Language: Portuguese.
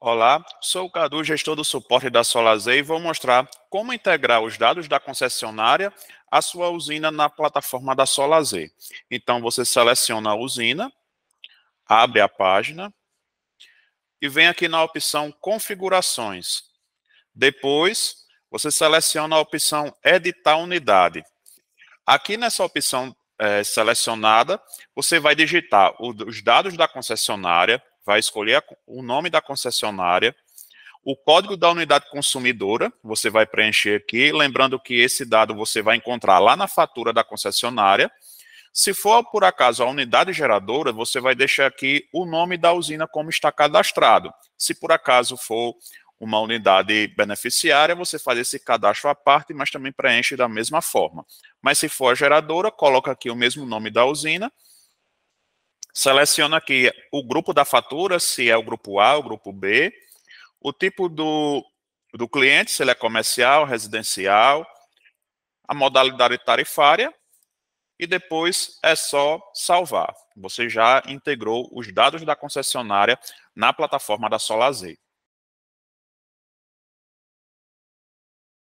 Olá, sou o Cadu, gestor do suporte da Solazei e vou mostrar como integrar os dados da concessionária à sua usina na plataforma da Solazei. Então, você seleciona a usina, abre a página e vem aqui na opção Configurações. Depois, você seleciona a opção Editar Unidade. Aqui nessa opção é, selecionada, você vai digitar os dados da concessionária, vai escolher a, o nome da concessionária, o código da unidade consumidora, você vai preencher aqui, lembrando que esse dado você vai encontrar lá na fatura da concessionária. Se for, por acaso, a unidade geradora, você vai deixar aqui o nome da usina como está cadastrado. Se por acaso for uma unidade beneficiária, você faz esse cadastro à parte, mas também preenche da mesma forma. Mas se for a geradora, coloca aqui o mesmo nome da usina, seleciona aqui o grupo da fatura, se é o grupo A, o grupo B, o tipo do, do cliente, se ele é comercial, residencial, a modalidade tarifária, e depois é só salvar. Você já integrou os dados da concessionária na plataforma da Solazei.